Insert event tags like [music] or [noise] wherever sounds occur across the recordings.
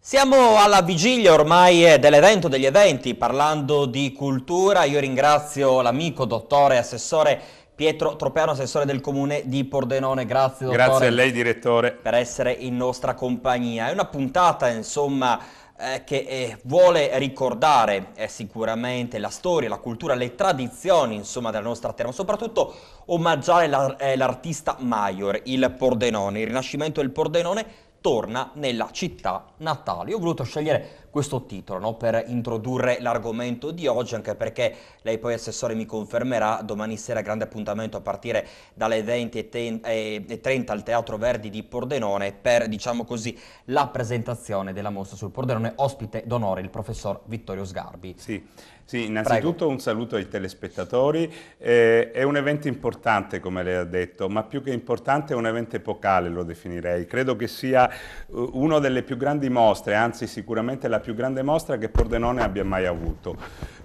Siamo alla vigilia ormai dell'evento degli eventi, parlando di cultura, io ringrazio l'amico dottore assessore Pietro Tropeano, assessore del comune di Pordenone. Grazie, dottore. Grazie a lei, direttore. Per essere in nostra compagnia. È una puntata, insomma, eh, che eh, vuole ricordare eh, sicuramente la storia, la cultura, le tradizioni insomma, della nostra terra, ma soprattutto omaggiare la, eh, l'artista Maior, il Pordenone, il rinascimento del Pordenone torna nella città natale. Io ho voluto scegliere questo titolo no? per introdurre l'argomento di oggi, anche perché lei poi assessore mi confermerà domani sera grande appuntamento a partire dalle 20.30 al Teatro Verdi di Pordenone per, diciamo così, la presentazione della mostra sul Pordenone, ospite d'onore il professor Vittorio Sgarbi. Sì. Sì, innanzitutto Prego. un saluto ai telespettatori. Eh, è un evento importante, come lei ha detto, ma più che importante è un evento epocale, lo definirei. Credo che sia uh, una delle più grandi mostre, anzi sicuramente la più grande mostra che Pordenone abbia mai avuto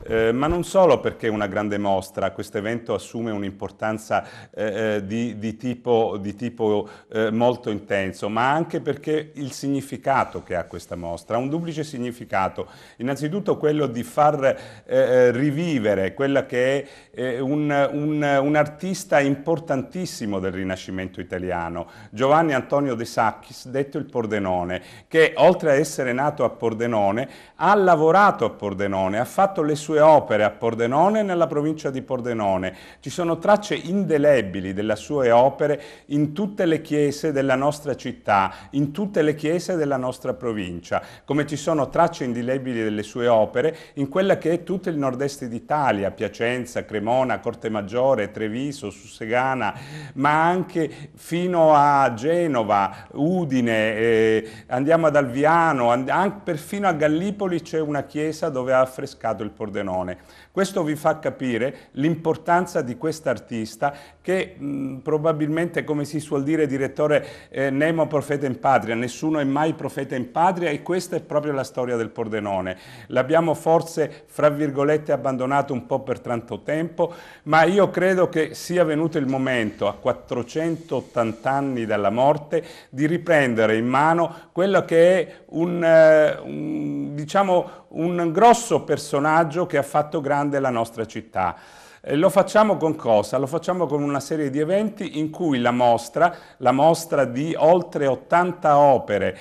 eh, ma non solo perché è una grande mostra, questo evento assume un'importanza eh, eh, di, di, tipo, di tipo eh, molto intenso, ma anche perché il significato che ha questa mostra ha un duplice significato, innanzitutto quello di far eh, eh, rivivere quella che è un, un, un artista importantissimo del Rinascimento italiano, Giovanni Antonio De Sacchis, detto il Pordenone, che oltre a essere nato a Pordenone ha lavorato a Pordenone, ha fatto le sue sue opere a Pordenone e nella provincia di Pordenone. Ci sono tracce indelebili delle sue opere in tutte le chiese della nostra città, in tutte le chiese della nostra provincia, come ci sono tracce indelebili delle sue opere in quella che è tutto il nord-est d'Italia, Piacenza, Cremona, Corte Maggiore, Treviso, Sussegana, ma anche fino a Genova, Udine, eh, andiamo ad Alviano, and perfino a Gallipoli c'è una chiesa dove ha affrescato il Pordenone Pordenone. Questo vi fa capire l'importanza di quest'artista che mh, probabilmente, come si suol dire, direttore, eh, Nemo profeta in patria, nessuno è mai profeta in patria e questa è proprio la storia del Pordenone. L'abbiamo forse, fra virgolette, abbandonato un po' per tanto tempo, ma io credo che sia venuto il momento, a 480 anni dalla morte, di riprendere in mano quello che è un, eh, un diciamo, un grosso personaggio che ha fatto grande grande la nostra città. Eh, lo facciamo con cosa? Lo facciamo con una serie di eventi in cui la mostra, la mostra di oltre 80 opere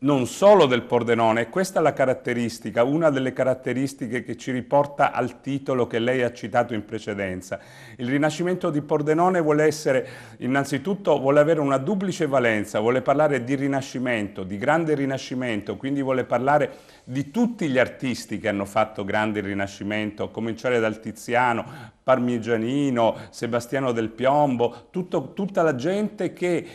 non solo del Pordenone, e questa è la caratteristica, una delle caratteristiche che ci riporta al titolo che lei ha citato in precedenza. Il rinascimento di Pordenone vuole essere, innanzitutto, vuole avere una duplice valenza, vuole parlare di rinascimento, di grande rinascimento, quindi vuole parlare di tutti gli artisti che hanno fatto grande rinascimento, a cominciare dal Tiziano, Parmigianino, Sebastiano del Piombo, tutto, tutta la gente che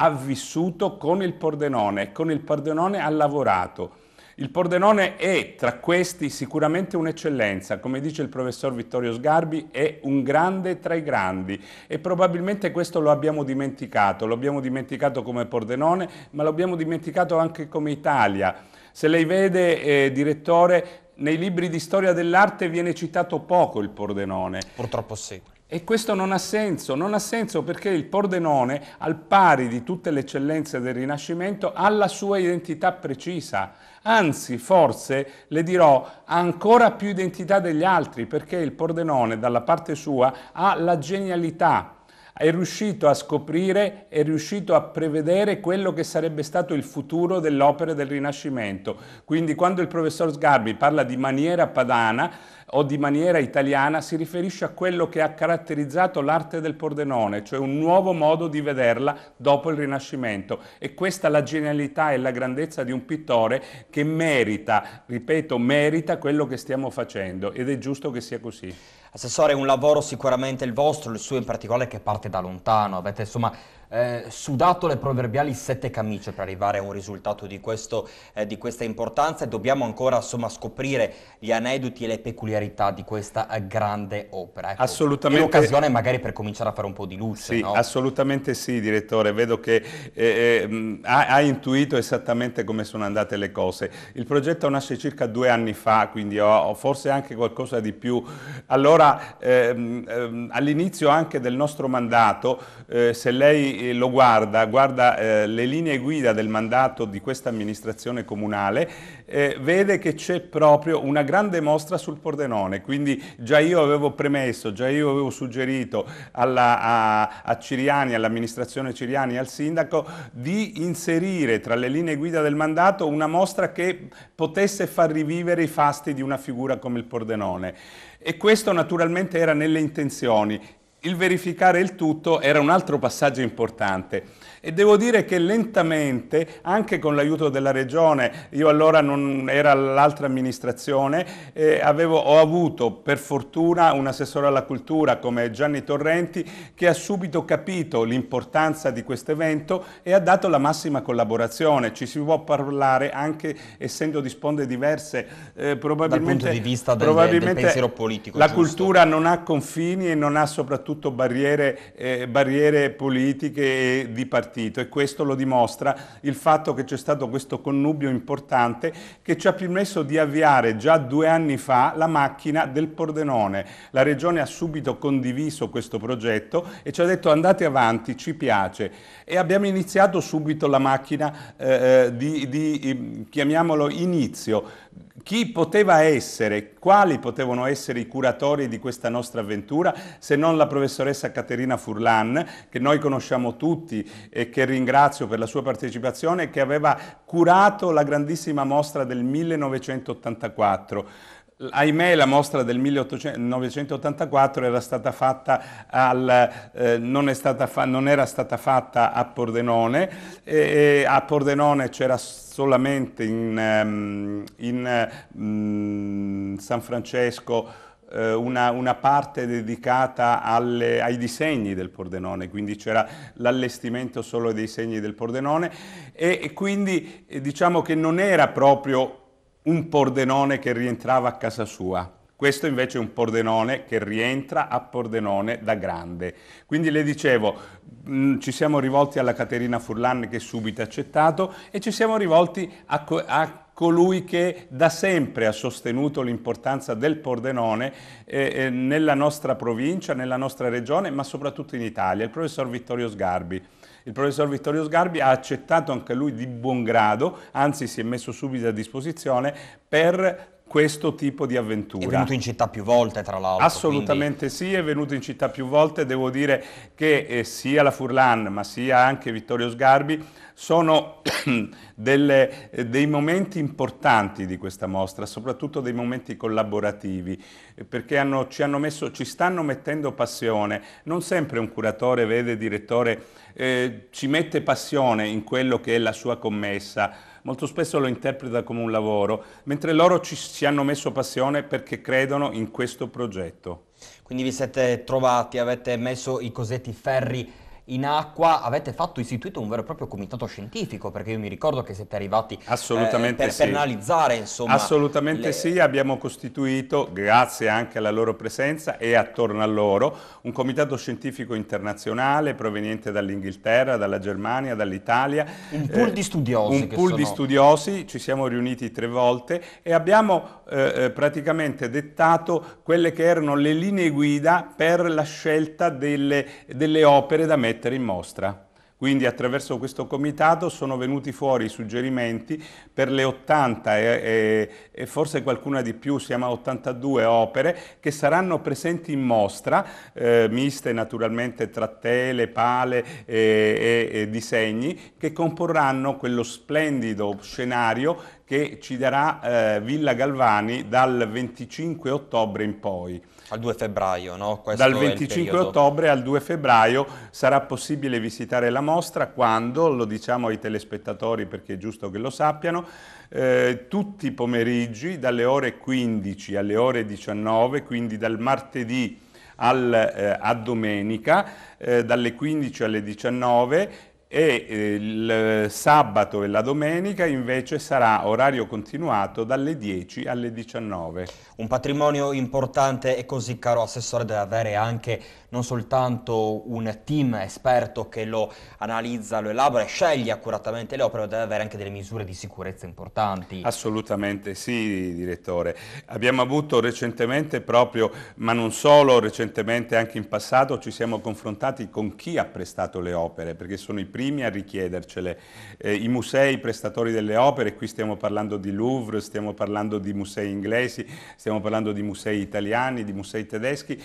ha vissuto con il Pordenone e con il Pordenone ha lavorato. Il Pordenone è tra questi sicuramente un'eccellenza, come dice il professor Vittorio Sgarbi, è un grande tra i grandi e probabilmente questo lo abbiamo dimenticato, lo abbiamo dimenticato come Pordenone, ma lo abbiamo dimenticato anche come Italia. Se lei vede, eh, direttore, nei libri di storia dell'arte viene citato poco il Pordenone. Purtroppo sì. E questo non ha senso, non ha senso perché il Pordenone, al pari di tutte le eccellenze del Rinascimento, ha la sua identità precisa. Anzi, forse, le dirò, ha ancora più identità degli altri perché il Pordenone, dalla parte sua, ha la genialità è riuscito a scoprire, è riuscito a prevedere quello che sarebbe stato il futuro dell'opera del Rinascimento. Quindi quando il professor Sgarbi parla di maniera padana o di maniera italiana, si riferisce a quello che ha caratterizzato l'arte del Pordenone, cioè un nuovo modo di vederla dopo il Rinascimento. E questa è la genialità e la grandezza di un pittore che merita, ripeto, merita quello che stiamo facendo ed è giusto che sia così. Assessore, è un lavoro sicuramente il vostro, il suo in particolare, che parte da lontano. Avete insomma eh, sudato le proverbiali sette camicie per arrivare a un risultato di, questo, eh, di questa importanza e dobbiamo ancora insomma, scoprire gli aneddoti e le peculiarità di questa eh, grande opera. Ecco, assolutamente. L'occasione magari per cominciare a fare un po' di luce. Sì, no? assolutamente sì, direttore. Vedo che eh, eh mm, ha, ha, intuito esattamente come sono andate le cose. Il progetto nasce circa due anni fa, quindi ho, ho forse anche qualcosa di più. Allora, ehm, ehm, all'inizio anche del nostro mandato, eh, se lei lo guarda, guarda eh, le linee guida del mandato di questa amministrazione comunale, eh, vede che c'è proprio una grande mostra sul Pordenone, quindi già io avevo premesso, già io avevo suggerito alla, a, a Ciriani, all'amministrazione Ciriani, al sindaco, di inserire tra le linee guida del mandato una mostra che potesse far rivivere i fasti di una figura come il Pordenone. E questo naturalmente era nelle intenzioni il verificare il tutto era un altro passaggio importante e devo dire che lentamente, anche con l'aiuto della Regione, io allora non era l'altra amministrazione, eh, avevo, ho avuto per fortuna un assessore alla cultura come Gianni Torrenti che ha subito capito l'importanza di questo evento e ha dato la massima collaborazione. Ci si può parlare anche essendo di sponde diverse, eh, probabilmente, dal punto di vista del, del pensiero politico. La giusto. cultura non ha confini e non ha soprattutto barriere, eh, barriere politiche e di partito partito e questo lo dimostra il fatto che c'è stato questo connubio importante che ci ha permesso di avviare già due anni fa la macchina del Pordenone. La Regione ha subito condiviso questo progetto e ci ha detto andate avanti, ci piace e abbiamo iniziato subito la macchina eh, eh di, di, ehm, chiamiamolo inizio chi poteva essere, quali potevano essere i curatori di questa nostra avventura se non la professoressa Caterina Furlan, che noi conosciamo tutti e che ringrazio per la sua partecipazione, che aveva curato la grandissima mostra del 1984. Ahimè la mostra del 1984 era stata fatta al, eh, non, stata fa non, era stata fatta a Pordenone, e, e a Pordenone c'era solamente in, ehm, in mm, San Francesco eh, una, una, parte dedicata alle, ai disegni del Pordenone, quindi c'era l'allestimento solo dei segni del Pordenone e, e quindi eh, diciamo che non era proprio un Pordenone che rientrava a casa sua. Questo invece è un Pordenone che rientra a Pordenone da grande. Quindi le dicevo, mm, ci siamo rivolti alla Caterina Furlan che subito ha accettato e ci siamo rivolti a, a colui che da sempre ha sostenuto l'importanza del Pordenone eh, eh, nella nostra provincia, nella nostra regione, ma soprattutto in Italia, il professor Vittorio Sgarbi. Il professor Vittorio Sgarbi ha accettato anche lui di buon grado, anzi si è messo subito a disposizione per questo tipo di avventura. È venuto in città più volte, tra l'altro. Assolutamente quindi... sì, è venuto in città più volte. Devo dire che eh, sia la Furlan, ma sia anche Vittorio Sgarbi, sono [clears throat] delle, eh, dei momenti importanti di questa mostra, soprattutto dei momenti collaborativi, eh, perché hanno, ci, hanno messo, ci stanno mettendo passione. Non sempre un curatore, vede, direttore, eh, ci mette passione in quello che è la sua commessa, molto spesso lo interpreta come un lavoro, mentre loro ci, ci hanno messo passione perché credono in questo progetto. Quindi vi siete trovati, avete messo i cosetti ferri in acqua, avete fatto istituito un vero e proprio comitato scientifico, perché io mi ricordo che siete arrivati eh, Assolutamente eh, per, sì. per analizzare insomma... Assolutamente le... sì, abbiamo costituito, grazie anche alla loro presenza e attorno a loro, un comitato scientifico internazionale proveniente dall'Inghilterra, dalla Germania, dall'Italia. Un pool eh, di studiosi. Un pool sono... di studiosi, ci siamo riuniti tre volte e abbiamo eh, eh, praticamente dettato quelle che erano le linee guida per la scelta delle, delle opere da mettere mettere in mostra. Quindi attraverso questo comitato sono venuti fuori i suggerimenti per le 80 e, e, e, forse qualcuna di più, siamo a 82 opere che saranno presenti in mostra, eh, miste naturalmente tra tele, pale e, e disegni, che comporranno quello splendido scenario che ci darà eh, Villa Galvani dal 25 ottobre in poi. Al 2 febbraio, no? Questo Dal 25 ottobre al 2 febbraio sarà possibile visitare la mostra quando, lo diciamo ai telespettatori perché è giusto che lo sappiano, eh, tutti i pomeriggi dalle ore 15 alle ore 19, quindi dal martedì al, eh, a domenica, eh, dalle 15 alle 19, e eh, il sabato e la domenica invece sarà orario continuato dalle 10 alle 19. Un patrimonio importante e così caro assessore deve avere anche non soltanto un team esperto che lo analizza, lo elabora e sceglie accuratamente le opere, ma deve avere anche delle misure di sicurezza importanti. Assolutamente sì, direttore. Abbiamo avuto recentemente proprio, ma non solo, recentemente anche in passato ci siamo confrontati con chi ha prestato le opere, perché sono i primi primi a richiedercele. Eh, I musei, i prestatori delle opere, qui stiamo parlando di Louvre, stiamo parlando di musei inglesi, stiamo parlando di musei italiani, di musei tedeschi,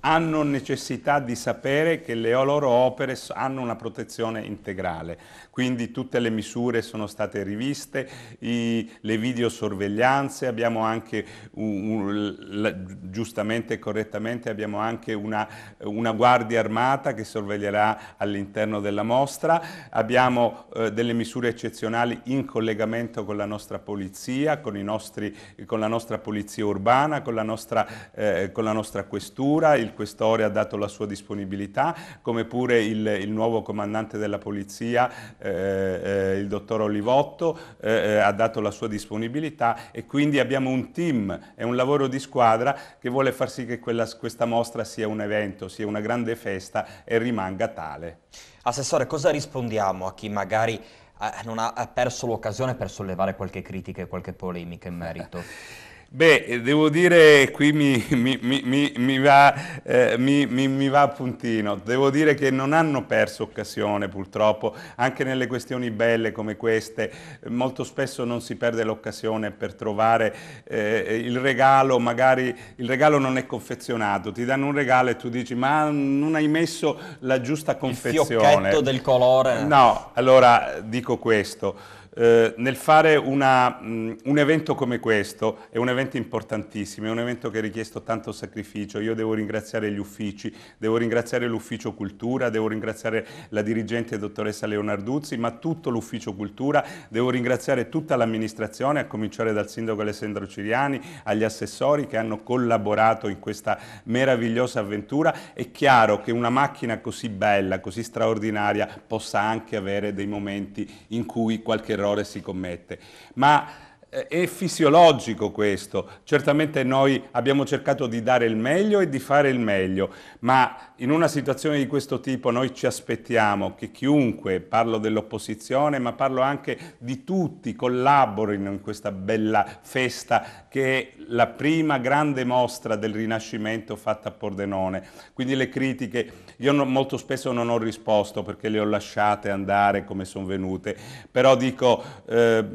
hanno necessità di sapere che le loro opere hanno una protezione integrale, quindi tutte le misure sono state riviste, i, le videosorveglianze, abbiamo anche, un, un, giustamente e correttamente, abbiamo anche una, una, guardia armata che sorveglierà all'interno della mostra, abbiamo eh, delle misure eccezionali in collegamento con la nostra polizia, con, nostri, con la nostra polizia urbana, con la nostra, eh, con la nostra questura, il questore ha dato la sua disponibilità, come pure il, il nuovo comandante della polizia, eh, eh il dottor Olivotto, eh, eh, ha dato la sua disponibilità e quindi abbiamo un team, è un lavoro di squadra che vuole far sì che quella, questa mostra sia un evento, sia una grande festa e rimanga tale. Assessore, cosa rispondiamo a chi magari non ha perso l'occasione per sollevare qualche critica e qualche polemica in merito? [laughs] Beh, devo dire, qui mi, mi, mi, mi va, eh, mi, va a puntino, devo dire che non hanno perso occasione purtroppo, anche nelle questioni belle come queste, molto spesso non si perde l'occasione per trovare eh, il regalo, magari il regalo non è confezionato, ti danno un regalo e tu dici ma non hai messo la giusta confezione. Il fiocchetto del colore. No, allora dico questo. Eh, nel fare una, mh, mm, un evento come questo è un evento importantissimo, è un evento che ha richiesto tanto sacrificio, io devo ringraziare gli uffici, devo ringraziare l'ufficio cultura, devo ringraziare la dirigente dottoressa Leonarduzzi, ma tutto l'ufficio cultura, devo ringraziare tutta l'amministrazione, a cominciare dal sindaco Alessandro Ciriani, agli assessori che hanno collaborato in questa meravigliosa avventura. È chiaro che una macchina così bella, così straordinaria, possa anche avere dei momenti in cui qualche errore si commette, ma eh, è fisiologico questo, certamente noi abbiamo cercato di dare il meglio e di fare il meglio, ma in una situazione di questo tipo noi ci aspettiamo che chiunque, parlo dell'opposizione, ma parlo anche di tutti, collaborino in questa bella festa che è la prima grande mostra del Rinascimento fatta a Pordenone. Quindi le critiche, io non, molto spesso non ho risposto perché le ho lasciate andare come sono venute, però dico... Eh,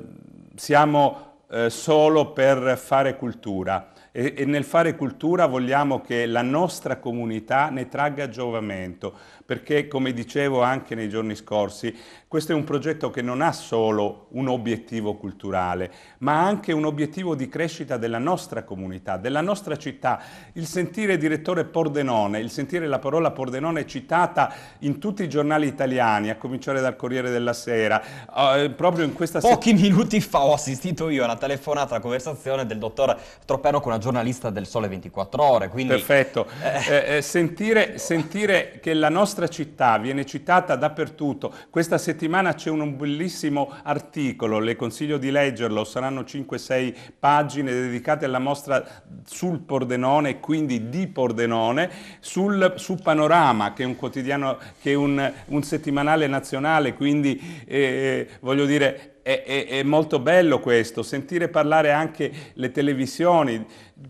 siamo eh, solo per fare cultura e, e nel fare cultura vogliamo che la nostra comunità ne tragga giovamento, perché come dicevo anche nei giorni scorsi, questo è un progetto che non ha solo un obiettivo culturale, ma anche un obiettivo di crescita della nostra comunità, della nostra città. Il sentire direttore Pordenone, il sentire la parola Pordenone citata in tutti i giornali italiani, a cominciare dal Corriere della Sera, ah, eh, proprio in questa... Pochi minuti fa ho assistito io a una telefonata, a una conversazione del dottor Troppano con una giornalista del Sole 24 Ore. Quindi... Perfetto. Eh. eh, eh, sentire, sentire, che la nostra città viene citata dappertutto. Questa settimana c'è un bellissimo articolo, le consiglio di leggerlo, saranno 5-6 pagine dedicate alla mostra sul Pordenone, quindi di Pordenone, sul, su Panorama, che è un quotidiano, che è un, un settimanale nazionale, quindi eh, eh voglio dire è, è, è molto bello questo, sentire parlare anche le televisioni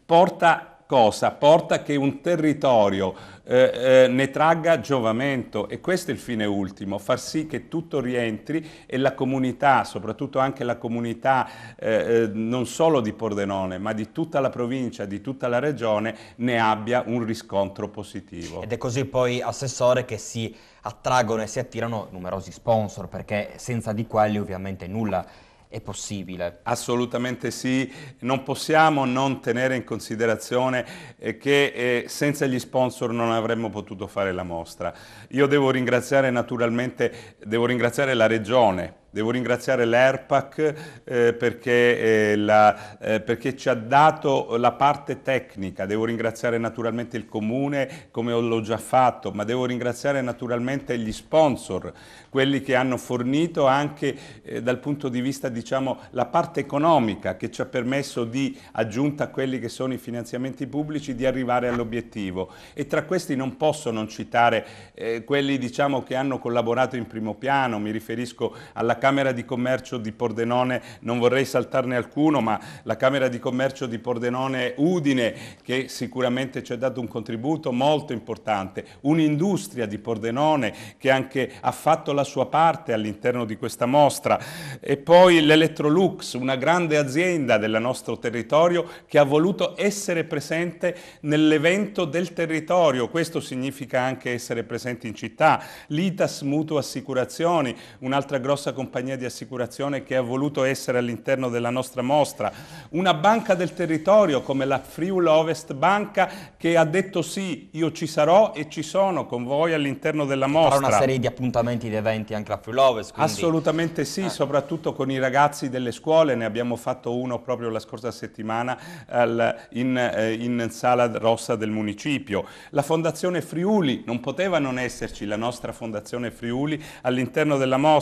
porta cosa? Porta che un territorio eh, eh, ne tragga giovamento e questo è il fine ultimo, far sì che tutto rientri e la comunità, soprattutto anche la comunità eh, eh, non solo di Pordenone, ma di tutta la provincia, di tutta la regione, ne abbia un riscontro positivo. Ed è così poi, Assessore, che si attraggono e si attirano numerosi sponsor, perché senza di quelli ovviamente nulla è possibile. Assolutamente sì, non possiamo non tenere in considerazione eh, che eh, senza gli sponsor non avremmo potuto fare la mostra. Io devo ringraziare naturalmente, devo ringraziare la Regione Devo ringraziare l'ERPAC eh, perché, eh, la, eh, perché, ci ha dato la parte tecnica, devo ringraziare naturalmente il Comune come l'ho già fatto, ma devo ringraziare naturalmente gli sponsor, quelli che hanno fornito anche eh, dal punto di vista diciamo, la parte economica che ci ha permesso di, aggiunta a quelli che sono i finanziamenti pubblici, di arrivare all'obiettivo. E tra questi non posso non citare eh, quelli diciamo, che hanno collaborato in primo piano, mi riferisco alla Camera di Commercio di Pordenone, non vorrei saltarne alcuno, ma la Camera di Commercio di Pordenone Udine che sicuramente ci ha dato un contributo molto importante, un'industria di Pordenone che anche ha fatto la sua parte all'interno di questa mostra e poi l'Electrolux, una grande azienda del nostro territorio che ha voluto essere presente nell'evento del territorio, questo significa anche essere presente in città, l'ITAS Mutuo Assicurazioni, un'altra grossa compagnia compagnia di assicurazione che ha voluto essere all'interno della nostra mostra, una banca del territorio come la Friul Ovest Banca che ha detto sì, io ci sarò e ci sono con voi all'interno della mostra. Farà una serie di appuntamenti, di eventi anche a Friul Ovest. Quindi... Assolutamente sì, eh. soprattutto con i ragazzi delle scuole, ne abbiamo fatto uno proprio la scorsa settimana al, in, eh, in sala rossa del municipio. La Fondazione Friuli, non poteva non esserci la nostra Fondazione Friuli all'interno della mostra.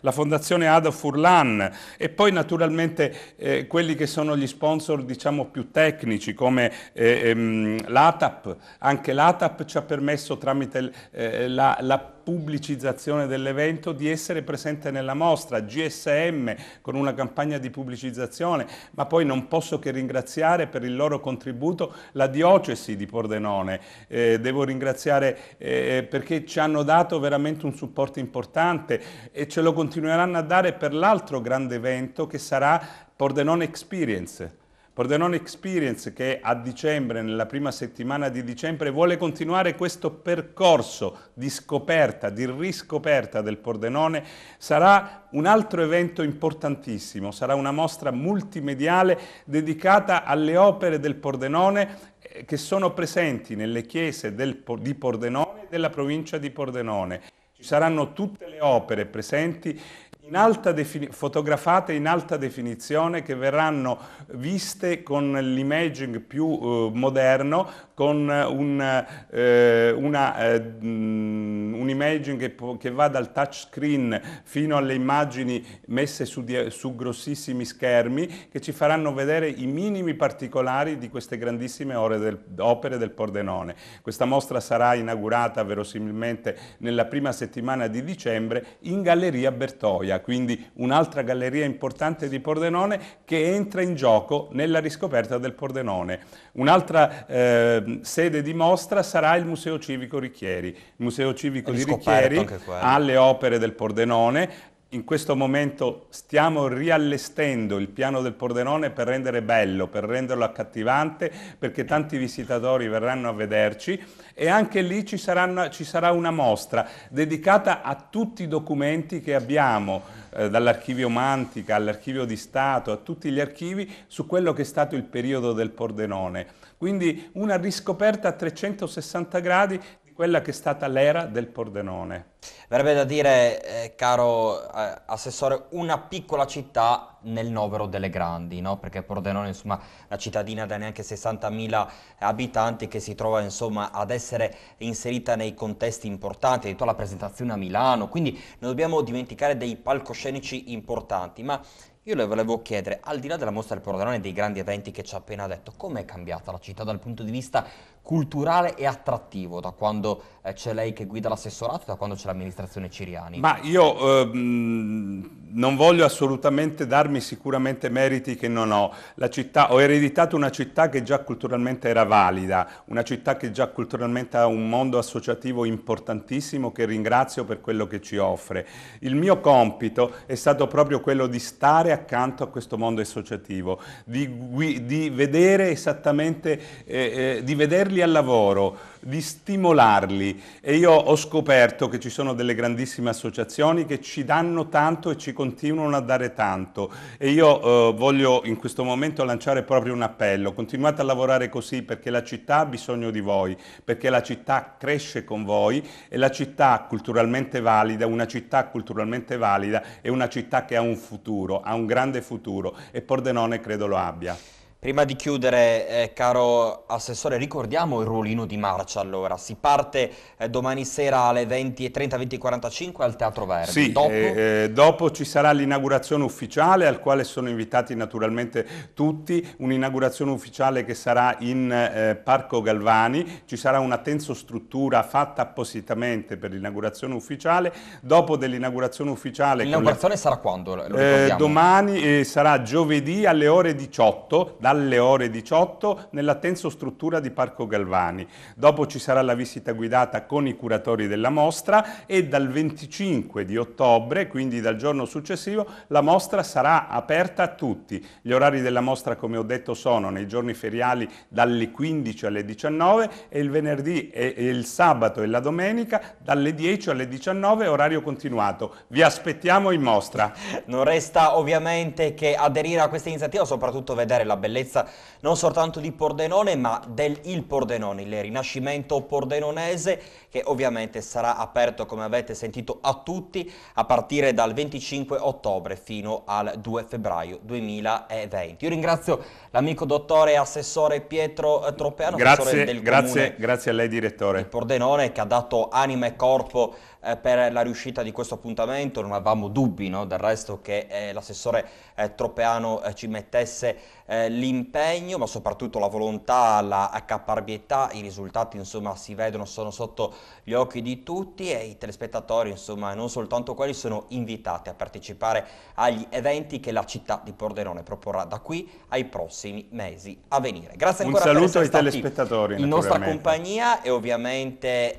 La Fondazione Fondazione Ada Furlan e poi naturalmente eh, quelli che sono gli sponsor diciamo, più tecnici come eh, ehm, l'ATAP, anche l'ATAP ci ha permesso tramite eh, la, la pubblicizzazione dell'evento di essere presente nella mostra, GSM con una campagna di pubblicizzazione, ma poi non posso che ringraziare per il loro contributo la diocesi di Pordenone, eh, devo ringraziare eh, perché ci hanno dato veramente un supporto importante e ce lo continueranno a dare per l'altro grande evento che sarà Pordenone Experience Pordenone Experience che a dicembre, nella prima settimana di dicembre, vuole continuare questo percorso di scoperta, di riscoperta del Pordenone, sarà un altro evento importantissimo, sarà una mostra multimediale dedicata alle opere del Pordenone eh, che sono presenti nelle chiese del, di Pordenone e della provincia di Pordenone. Ci saranno tutte le opere presenti in fotografate in alta definizione che verranno viste con l'imaging più eh, moderno, con un, eh, una, eh, un imaging che, che, va dal touchscreen fino alle immagini messe su, su grossissimi schermi che ci faranno vedere i minimi particolari di queste grandissime del, opere del Pordenone. Questa mostra sarà inaugurata verosimilmente nella prima settimana di dicembre in Galleria Bertoia Galleria, quindi un'altra galleria importante di Pordenone che entra in gioco nella riscoperta del Pordenone. Un'altra eh, sede di mostra sarà il Museo Civico Ricchieri. Il Museo Civico di Ricchieri eh. ha le opere del Pordenone, in questo momento stiamo riallestendo il piano del Pordenone per rendere bello, per renderlo accattivante, perché tanti visitatori verranno a vederci e anche lì ci, saranno, ci sarà una mostra dedicata a tutti i documenti che abbiamo, eh, dall'archivio Mantica all'archivio di Stato, a tutti gli archivi, su quello che è stato il periodo del Pordenone. Quindi una riscoperta a 360 gradi quella che è stata l'era del Pordenone. Verrebbe da dire, eh, caro eh, assessore, una piccola città nel novero delle grandi, no? perché Pordenone è una cittadina da neanche 60.000 abitanti che si trova insomma, ad essere inserita nei contesti importanti, tutta la presentazione a Milano, quindi non dobbiamo dimenticare dei palcoscenici importanti, ma io le volevo chiedere, al di là della mostra del Pordenone e dei grandi eventi che ci ha appena detto, com'è cambiata la città dal punto di vista culturale e attrattivo da quando eh, c'è lei che guida l'assessorato e da quando c'è l'amministrazione Ciriani? Ma io ehm, non voglio assolutamente darmi sicuramente meriti che non ho. La Città, ho ereditato una città che già culturalmente era valida, una città che già culturalmente ha un mondo associativo importantissimo che ringrazio per quello che ci offre. Il mio compito è stato proprio quello di stare accanto a questo mondo associativo, di, di vedere esattamente, eh, eh, di vederli portarli al lavoro, di stimolarli e io ho scoperto che ci sono delle grandissime associazioni che ci danno tanto e ci continuano a dare tanto e io eh, voglio in questo momento lanciare proprio un appello, continuate a lavorare così perché la città ha bisogno di voi, perché la città cresce con voi e la città culturalmente valida, una città culturalmente valida è una città che ha un futuro, ha un grande futuro e Pordenone credo lo abbia. Prima di chiudere, eh, caro Assessore, ricordiamo il ruolino di marcia allora. Si parte eh, domani sera alle 20.30, 20.45 al Teatro Verde. Sì, dopo... Eh, eh, dopo ci sarà l'inaugurazione ufficiale al quale sono invitati naturalmente tutti. Un'inaugurazione ufficiale che sarà in eh, Parco Galvani. Ci sarà una struttura fatta appositamente per l'inaugurazione ufficiale. Dopo dell'inaugurazione ufficiale... L'inaugurazione le... sarà quando? Eh, domani sarà giovedì alle ore 18 dalle ore 18 nell'attenso Struttura di Parco Galvani. Dopo ci sarà la visita guidata con i curatori della mostra e dal 25 di ottobre, quindi dal giorno successivo, la mostra sarà aperta a tutti. Gli orari della mostra, come ho detto, sono nei giorni feriali dalle 15 alle 19 e il venerdì e il sabato e la domenica dalle 10 alle 19, orario continuato. Vi aspettiamo in mostra. Non resta ovviamente che aderire a questa iniziativa, soprattutto vedere la bellezza bellezza non soltanto di Pordenone ma del Il Pordenone, il rinascimento pordenonese che ovviamente sarà aperto come avete sentito a tutti a partire dal 25 ottobre fino al 2 febbraio 2020. Io ringrazio l'amico dottore e assessore Pietro eh, Tropeano, grazie, del grazie, grazie a lei direttore. Il Pordenone che ha dato anima e corpo eh, per la riuscita di questo appuntamento, non avevamo dubbi no? del resto che eh, l'assessore eh, Tropeano eh, ci mettesse eh, l'impegno, ma soprattutto la volontà, la accaparbietà, i risultati insomma si vedono, sono sotto gli occhi di tutti e i telespettatori, insomma non soltanto quelli, sono invitati a partecipare agli eventi che la città di Pordenone proporrà da qui ai prossimi mesi a venire. Grazie ancora Un saluto ai telespettatori. In nostra compagnia e ovviamente eh,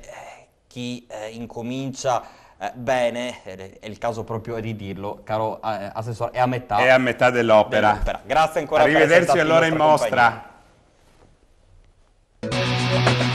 chi eh, incomincia eh, bene, è il caso proprio di dirlo, caro eh, assessore, è a metà. È a metà dell'opera. Dell Grazie ancora Arrivederci per allora in, in mostra. Compagnia.